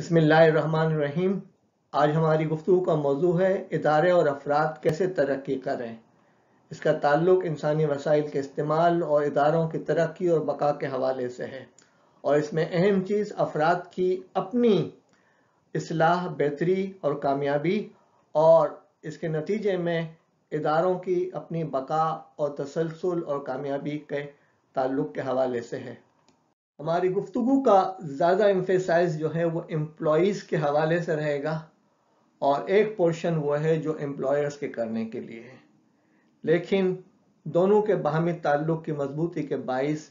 बसमीम आज हमारी गुफ्तु का मौजू है इदारे और अफराद कैसे तरक्की करें इसका ताल्लुक इंसानी वसाइल के इस्तेमाल और इदारों की तरक्की और बका के हवाले से है और इसमें अहम चीज़ अफराद की अपनी असलाह बेहतरी और कामयाबी और इसके नतीजे में इदारों की अपनी बका और तसलसल और कामयाबी के ताल्लुक के हवाले से है हमारी गुफ्तु का ज़्यादा एम्फेसाइज जो है वो एम्प्लॉज के हवाले से रहेगा और एक पोर्शन वो है जो एम्प्लॉयर्स के करने के लिए है लेकिन दोनों के बाहमी ताल्लुक़ की मजबूती के बायस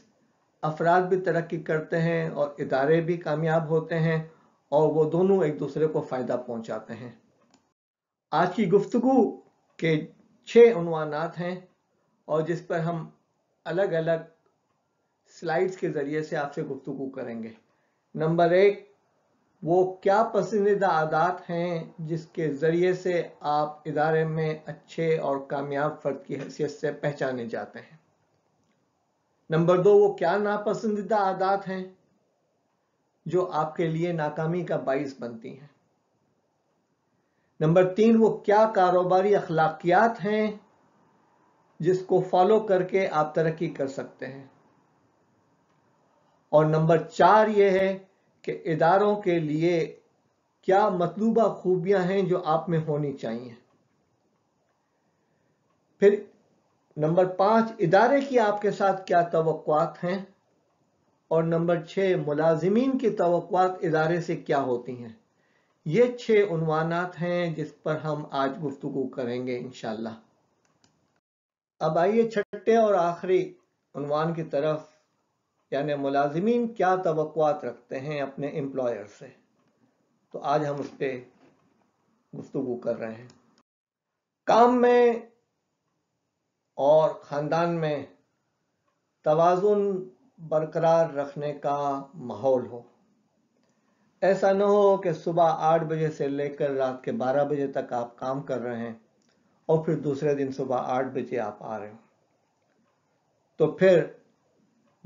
अफराद भी तरक्की करते हैं और इदारे भी कामयाब होते हैं और वो दोनों एक दूसरे को फ़ायदा पहुंचाते हैं आज की गुफ्तु के छः उनवानात हैं और जिस पर हम अलग अलग स्लाइड्स के जरिए से आपसे गुफ्तु करेंगे नंबर एक वो क्या पसंदीदा आदात हैं जिसके ज़रिए से आप इदारे में अच्छे और कामयाब फ़र्द की हैसियत से पहचाने जाते हैं नंबर दो वो क्या नापसंदीदा आदात हैं जो आपके लिए नाकामी का बाइस बनती हैं नंबर तीन वो क्या कारोबारी अखलाकियात हैं जिसको फॉलो करके आप तरक्की कर सकते हैं और नंबर चार ये है कि इदारों के लिए क्या मतलूबा खूबियां हैं जो आप में होनी चाहिए फिर नंबर पांच इदारे की आपके साथ क्या तो हैं और नंबर छह मुलाजमीन की तो इदारे से क्या होती हैं ये छह उनवानात हैं जिस पर हम आज गुफ्तु करेंगे इनशाला अब आइए छठे और आखिरी उनवान की तरफ यानि मुलाजमीन क्या तवक़ात रखते हैं अपने एम्प्लॉयर से तो आज हम उस पर गुफ्तु कर रहे हैं काम में और ख़ानदान में तोज़ुन बरकरार रखने का माहौल हो ऐसा न हो कि सुबह आठ बजे से लेकर रात के बारह बजे तक आप काम कर रहे हैं और फिर दूसरे दिन सुबह आठ बजे आप आ रहे हो तो फिर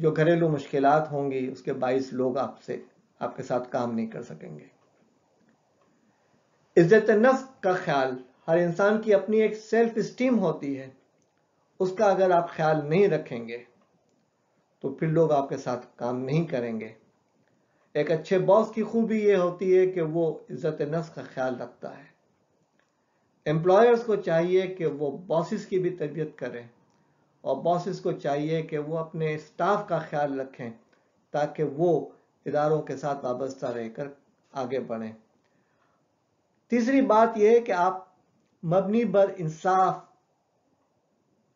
जो घरेलू मुश्किल होंगी उसके बाईस लोग आपसे आपके साथ काम नहीं कर सकेंगे इज्जत नफ का ख्याल हर इंसान की अपनी एक सेल्फ स्टीम होती है उसका अगर आप ख्याल नहीं रखेंगे तो फिर लोग आपके साथ काम नहीं करेंगे एक अच्छे बॉस की खूबी ये होती है कि वो इज्जत नफ का ख्याल रखता है एम्प्लॉयर्स को चाहिए कि वो बॉसिस की भी तरबियत करें और बॉसेस को चाहिए कि वो अपने स्टाफ का ख्याल रखें ताकि वो इदारों के साथ वाबस्ता रहकर आगे बढ़ें तीसरी बात यह है कि आप मबनी बर इंसाफ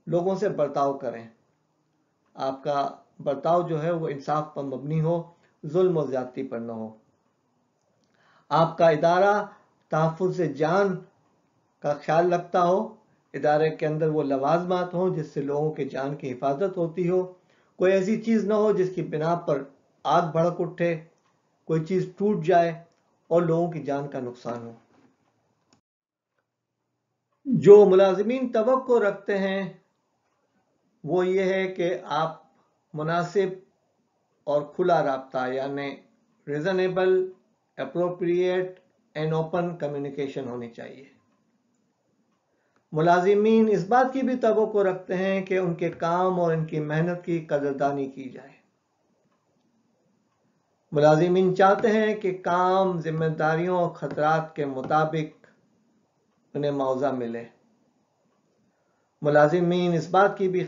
लोगों से बर्ताव करें आपका बर्ताव जो है वो इंसाफ पर मबनी हो जुल्म और ज्यादती पर न हो आपका इदारा तहफ़ से जान का ख्याल रखता हो इदारे के अंदर वो लवाजमात हों जिससे लोगों के जान की हिफाजत होती हो कोई ऐसी चीज़ ना हो जिसकी बिना पर आग भड़क उठे कोई चीज़ टूट जाए और लोगों की जान का नुकसान हो जो मुलाजमीन तो रखते हैं वो ये है कि आप मुनासिब और खुला रबता यानि reasonable appropriate and open communication होनी चाहिए मुलाजिमीन इस बात की भी तो रखते हैं कि उनके काम और इनकी मेहनत की कदरदानी की जाए मुलाजिमीन चाहते हैं कि काम जिम्मेदारियों और खतरात के मुताबिक उन्हें मुआवजा मिले मुलाजिमीन इस बात की भी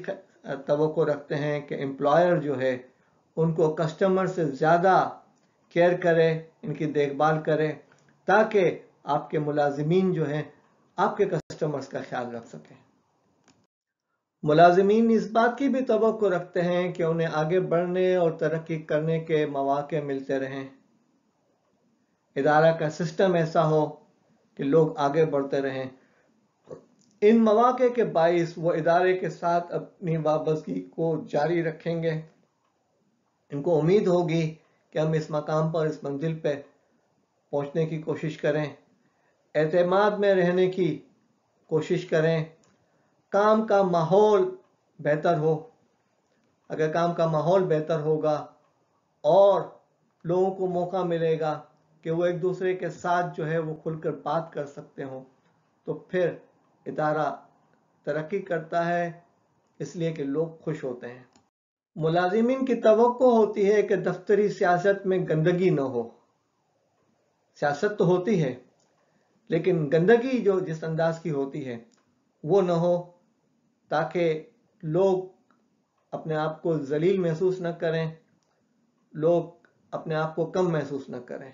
तो रखते हैं कि एम्प्लॉयर जो है उनको कस्टमर से ज़्यादा केयर करे इनकी देखभाल करे ताकि आपके मुलाजिमीन जो हैं आपके कस्टमर्स का ख्याल रख सके मुलाजमीन इस बात की भी तो रखते हैं कि उन्हें आगे बढ़ने और तरक्की करने के मौाक़े मिलते रहें इदारा का सिस्टम ऐसा हो कि लोग आगे बढ़ते रहें इन मौाक़े के बायस वो इदारे के साथ अपनी वाबस्गी को जारी रखेंगे इनको उम्मीद होगी कि हम इस मकाम पर इस मंजिल पर पहुंचने की कोशिश करें एतमाद में रहने की कोशिश करें काम का माहौल बेहतर हो अगर काम का माहौल बेहतर होगा और लोगों को मौका मिलेगा कि वो एक दूसरे के साथ जो है वो खुलकर बात कर सकते हों तो फिर इदारा तरक्की करता है इसलिए कि लोग खुश होते हैं मुलाजिमिन की तो होती है कि दफ्तरी सियासत में गंदगी ना हो सियासत तो होती है लेकिन गंदगी जो जिस अंदाज की होती है वो न हो ताकि लोग अपने आप को जलील महसूस न करें लोग अपने आप को कम महसूस न करें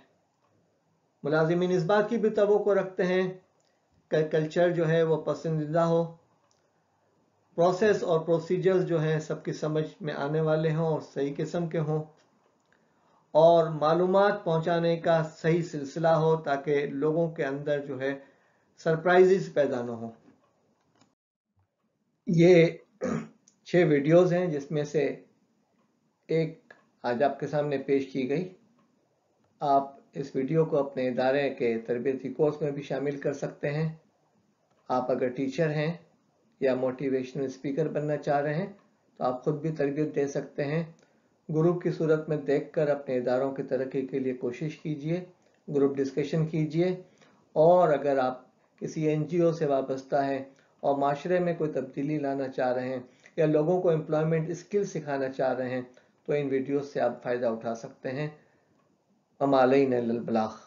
मुलाजिमिन इस बात की भी तो को रखते हैं कि कल्चर जो है वो पसंदीदा हो प्रोसेस और प्रोसीजर्स जो हैं सबकी समझ में आने वाले हों और सही किस्म के हों और मालूम पहुंचाने का सही सिलसिला हो ताकि लोगों के अंदर जो है सरप्राइजेस पैदा ना हो ये छः वीडियोस हैं जिसमें से एक आज आपके सामने पेश की गई आप इस वीडियो को अपने इदारे के तरबती कोर्स में भी शामिल कर सकते हैं आप अगर टीचर हैं या मोटिवेशनल स्पीकर बनना चाह रहे हैं तो आप खुद भी तरबियत दे सकते हैं ग्रुप की सूरत में देखकर अपने इदारों की तरक्की के लिए कोशिश कीजिए ग्रुप डिस्कशन कीजिए और अगर आप किसी एन से वाबस्ता हैं और माशरे में कोई तब्दीली लाना चाह रहे हैं या लोगों को एम्प्लॉयमेंट स्किल सिखाना चाह रहे हैं तो इन वीडियोस से आप फ़ायदा उठा सकते हैं अमाल नलबलाख